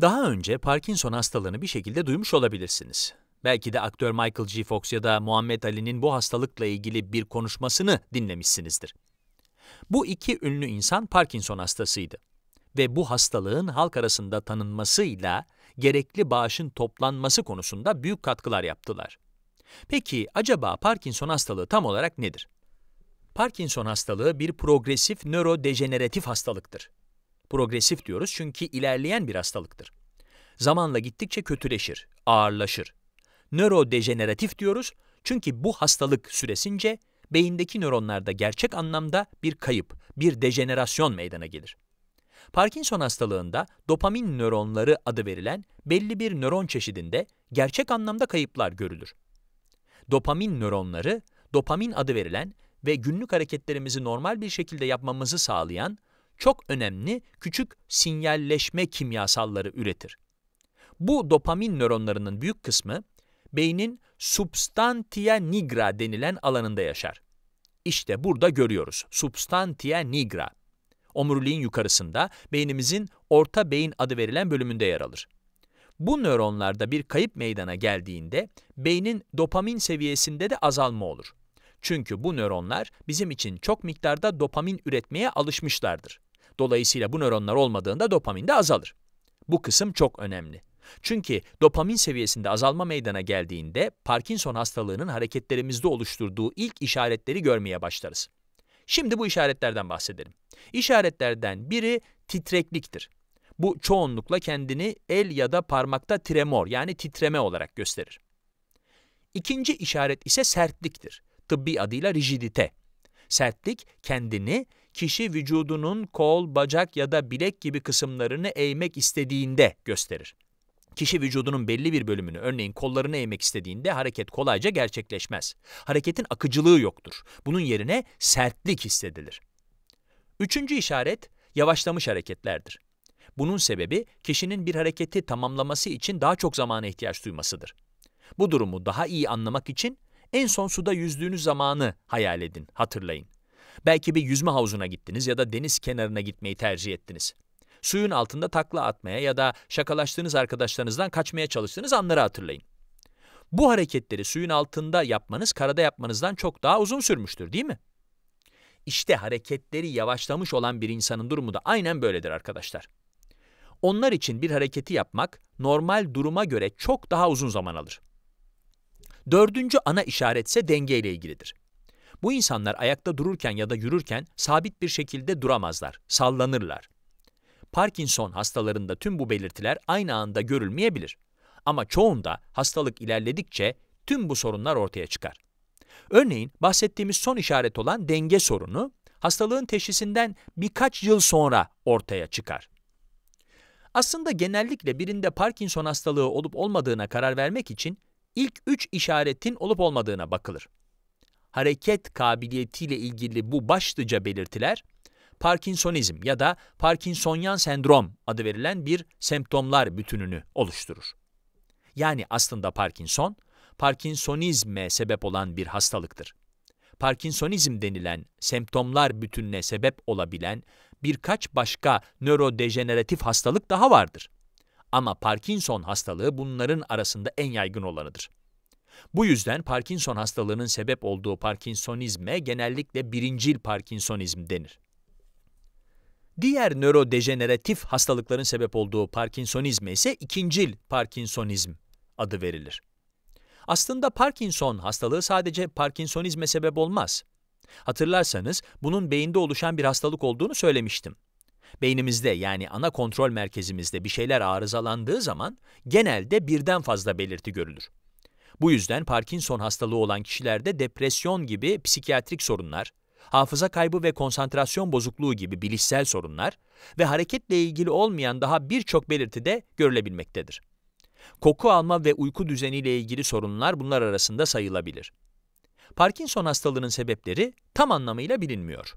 Daha önce Parkinson hastalığını bir şekilde duymuş olabilirsiniz. Belki de aktör Michael G. Fox ya da Muhammed Ali'nin bu hastalıkla ilgili bir konuşmasını dinlemişsinizdir. Bu iki ünlü insan Parkinson hastasıydı ve bu hastalığın halk arasında tanınmasıyla gerekli bağışın toplanması konusunda büyük katkılar yaptılar. Peki acaba Parkinson hastalığı tam olarak nedir? Parkinson hastalığı bir progresif nörodejeneratif hastalıktır Progresif diyoruz çünkü ilerleyen bir hastalıktır. Zamanla gittikçe kötüleşir, ağırlaşır. Nörodejeneratif diyoruz çünkü bu hastalık süresince beyindeki nöronlarda gerçek anlamda bir kayıp, bir dejenerasyon meydana gelir. Parkinson hastalığında dopamin nöronları adı verilen belli bir nöron çeşidinde gerçek anlamda kayıplar görülür. Dopamin nöronları, dopamin adı verilen ve günlük hareketlerimizi normal bir şekilde yapmamızı sağlayan çok önemli küçük sinyalleşme kimyasalları üretir. Bu dopamin nöronlarının büyük kısmı beynin substantia nigra denilen alanında yaşar. İşte burada görüyoruz. Substantia nigra. Omuriliğin yukarısında beynimizin orta beyin adı verilen bölümünde yer alır. Bu nöronlarda bir kayıp meydana geldiğinde beynin dopamin seviyesinde de azalma olur. Çünkü bu nöronlar bizim için çok miktarda dopamin üretmeye alışmışlardır. Dolayısıyla bu nöronlar olmadığında dopamin de azalır. Bu kısım çok önemli. Çünkü dopamin seviyesinde azalma meydana geldiğinde Parkinson hastalığının hareketlerimizde oluşturduğu ilk işaretleri görmeye başlarız. Şimdi bu işaretlerden bahsedelim. İşaretlerden biri titrekliktir. Bu çoğunlukla kendini el ya da parmakta tremor yani titreme olarak gösterir. İkinci işaret ise sertliktir. Tıbbi adıyla rigidite. Sertlik kendini kişi vücudunun kol, bacak ya da bilek gibi kısımlarını eğmek istediğinde gösterir. Kişi vücudunun belli bir bölümünü, örneğin kollarını eğmek istediğinde hareket kolayca gerçekleşmez. Hareketin akıcılığı yoktur. Bunun yerine sertlik hissedilir. Üçüncü işaret, yavaşlamış hareketlerdir. Bunun sebebi kişinin bir hareketi tamamlaması için daha çok zamana ihtiyaç duymasıdır. Bu durumu daha iyi anlamak için en son suda yüzdüğünüz zamanı hayal edin, hatırlayın. Belki bir yüzme havuzuna gittiniz ya da deniz kenarına gitmeyi tercih ettiniz. Suyun altında takla atmaya ya da şakalaştığınız arkadaşlarınızdan kaçmaya çalıştığınız anları hatırlayın. Bu hareketleri suyun altında yapmanız karada yapmanızdan çok daha uzun sürmüştür değil mi? İşte hareketleri yavaşlamış olan bir insanın durumu da aynen böyledir arkadaşlar. Onlar için bir hareketi yapmak normal duruma göre çok daha uzun zaman alır. Dördüncü ana işaretse denge ile ilgilidir. Bu insanlar ayakta dururken ya da yürürken sabit bir şekilde duramazlar, sallanırlar. Parkinson hastalarında tüm bu belirtiler aynı anda görülmeyebilir. Ama çoğunda hastalık ilerledikçe tüm bu sorunlar ortaya çıkar. Örneğin bahsettiğimiz son işaret olan denge sorunu hastalığın teşhisinden birkaç yıl sonra ortaya çıkar. Aslında genellikle birinde Parkinson hastalığı olup olmadığına karar vermek için ilk üç işaretin olup olmadığına bakılır hareket kabiliyetiyle ilgili bu başlıca belirtiler, Parkinsonizm ya da Parkinsonyan sendrom adı verilen bir semptomlar bütününü oluşturur. Yani aslında Parkinson, Parkinsonizme sebep olan bir hastalıktır. Parkinsonizm denilen semptomlar bütününe sebep olabilen birkaç başka nörodejeneratif hastalık daha vardır. Ama Parkinson hastalığı bunların arasında en yaygın olanıdır. Bu yüzden Parkinson hastalığının sebep olduğu Parkinsonizme genellikle birincil Parkinsonizm denir. Diğer nörodejeneratif hastalıkların sebep olduğu Parkinsonizme ise ikincil Parkinsonizm adı verilir. Aslında Parkinson hastalığı sadece Parkinsonizme sebep olmaz. Hatırlarsanız bunun beyinde oluşan bir hastalık olduğunu söylemiştim. Beynimizde yani ana kontrol merkezimizde bir şeyler arızalandığı zaman genelde birden fazla belirti görülür. Bu yüzden Parkinson hastalığı olan kişilerde depresyon gibi psikiyatrik sorunlar, hafıza kaybı ve konsantrasyon bozukluğu gibi bilişsel sorunlar ve hareketle ilgili olmayan daha birçok belirti de görülebilmektedir. Koku alma ve uyku düzeniyle ilgili sorunlar bunlar arasında sayılabilir. Parkinson hastalığının sebepleri tam anlamıyla bilinmiyor.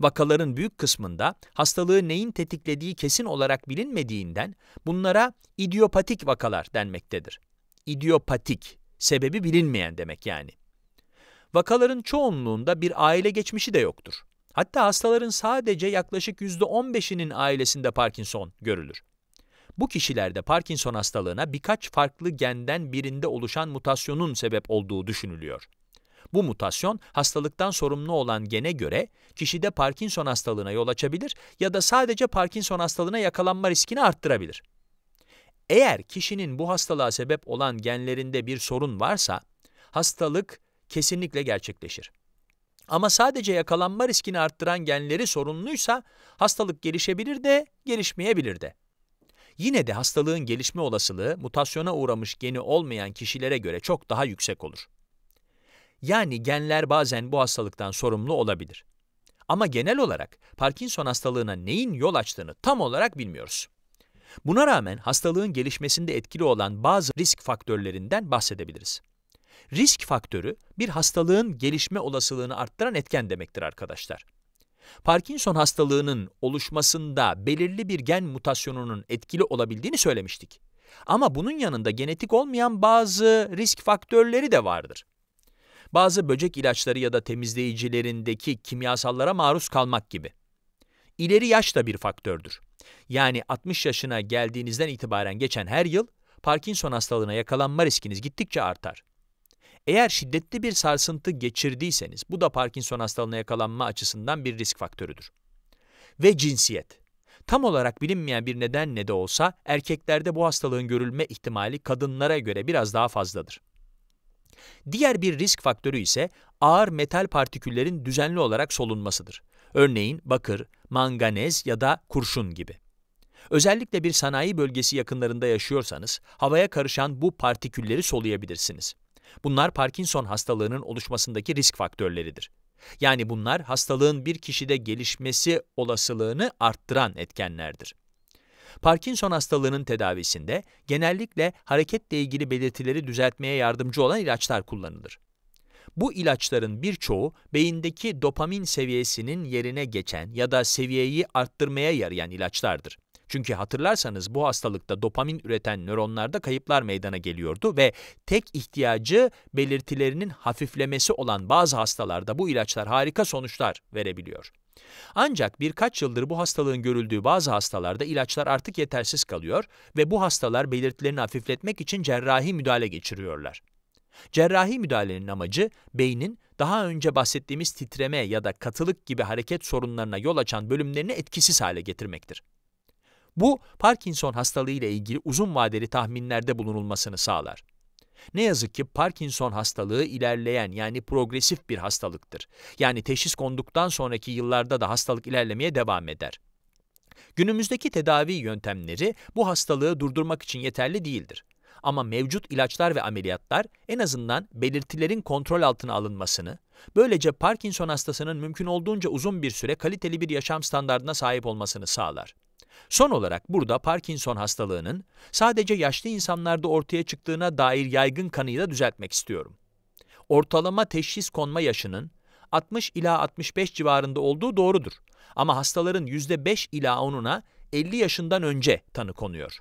Vakaların büyük kısmında hastalığı neyin tetiklediği kesin olarak bilinmediğinden bunlara idiopatik vakalar denmektedir. İdiopatik Sebebi bilinmeyen demek yani. Vakaların çoğunluğunda bir aile geçmişi de yoktur. Hatta hastaların sadece yaklaşık %15'inin ailesinde Parkinson görülür. Bu kişilerde Parkinson hastalığına birkaç farklı genden birinde oluşan mutasyonun sebep olduğu düşünülüyor. Bu mutasyon hastalıktan sorumlu olan gene göre kişide Parkinson hastalığına yol açabilir ya da sadece Parkinson hastalığına yakalanma riskini arttırabilir. Eğer kişinin bu hastalığa sebep olan genlerinde bir sorun varsa, hastalık kesinlikle gerçekleşir. Ama sadece yakalanma riskini arttıran genleri sorunluysa, hastalık gelişebilir de, gelişmeyebilir de. Yine de hastalığın gelişme olasılığı mutasyona uğramış geni olmayan kişilere göre çok daha yüksek olur. Yani genler bazen bu hastalıktan sorumlu olabilir. Ama genel olarak Parkinson hastalığına neyin yol açtığını tam olarak bilmiyoruz. Buna rağmen hastalığın gelişmesinde etkili olan bazı risk faktörlerinden bahsedebiliriz. Risk faktörü bir hastalığın gelişme olasılığını arttıran etken demektir arkadaşlar. Parkinson hastalığının oluşmasında belirli bir gen mutasyonunun etkili olabildiğini söylemiştik. Ama bunun yanında genetik olmayan bazı risk faktörleri de vardır. Bazı böcek ilaçları ya da temizleyicilerindeki kimyasallara maruz kalmak gibi. İleri yaş da bir faktördür. Yani 60 yaşına geldiğinizden itibaren geçen her yıl Parkinson hastalığına yakalanma riskiniz gittikçe artar. Eğer şiddetli bir sarsıntı geçirdiyseniz bu da Parkinson hastalığına yakalanma açısından bir risk faktörüdür. Ve cinsiyet. Tam olarak bilinmeyen bir nedenle de olsa erkeklerde bu hastalığın görülme ihtimali kadınlara göre biraz daha fazladır. Diğer bir risk faktörü ise ağır metal partiküllerin düzenli olarak solunmasıdır. Örneğin bakır, manganez ya da kurşun gibi. Özellikle bir sanayi bölgesi yakınlarında yaşıyorsanız, havaya karışan bu partikülleri soluyabilirsiniz. Bunlar Parkinson hastalığının oluşmasındaki risk faktörleridir. Yani bunlar hastalığın bir kişide gelişmesi olasılığını arttıran etkenlerdir. Parkinson hastalığının tedavisinde genellikle hareketle ilgili belirtileri düzeltmeye yardımcı olan ilaçlar kullanılır. Bu ilaçların birçoğu beyindeki dopamin seviyesinin yerine geçen ya da seviyeyi arttırmaya yarayan ilaçlardır. Çünkü hatırlarsanız bu hastalıkta dopamin üreten nöronlarda kayıplar meydana geliyordu ve tek ihtiyacı belirtilerinin hafiflemesi olan bazı hastalarda bu ilaçlar harika sonuçlar verebiliyor. Ancak birkaç yıldır bu hastalığın görüldüğü bazı hastalarda ilaçlar artık yetersiz kalıyor ve bu hastalar belirtilerini hafifletmek için cerrahi müdahale geçiriyorlar. Cerrahi müdahalenin amacı beynin daha önce bahsettiğimiz titreme ya da katılık gibi hareket sorunlarına yol açan bölümlerini etkisiz hale getirmektir. Bu Parkinson hastalığı ile ilgili uzun vadeli tahminlerde bulunulmasını sağlar. Ne yazık ki Parkinson hastalığı ilerleyen yani progresif bir hastalıktır. Yani teşhis konduktan sonraki yıllarda da hastalık ilerlemeye devam eder. Günümüzdeki tedavi yöntemleri bu hastalığı durdurmak için yeterli değildir. Ama mevcut ilaçlar ve ameliyatlar en azından belirtilerin kontrol altına alınmasını, böylece Parkinson hastasının mümkün olduğunca uzun bir süre kaliteli bir yaşam standartına sahip olmasını sağlar. Son olarak burada Parkinson hastalığının sadece yaşlı insanlarda ortaya çıktığına dair yaygın kanıyı da düzeltmek istiyorum. Ortalama teşhis konma yaşının 60 ila 65 civarında olduğu doğrudur. Ama hastaların %5 ila 10'una 50 yaşından önce tanı konuyor.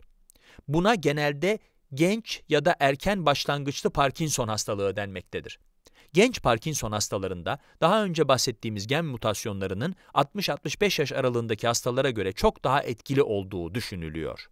Buna genelde genç ya da erken başlangıçlı Parkinson hastalığı denmektedir. Genç Parkinson hastalarında daha önce bahsettiğimiz gen mutasyonlarının 60-65 yaş aralığındaki hastalara göre çok daha etkili olduğu düşünülüyor.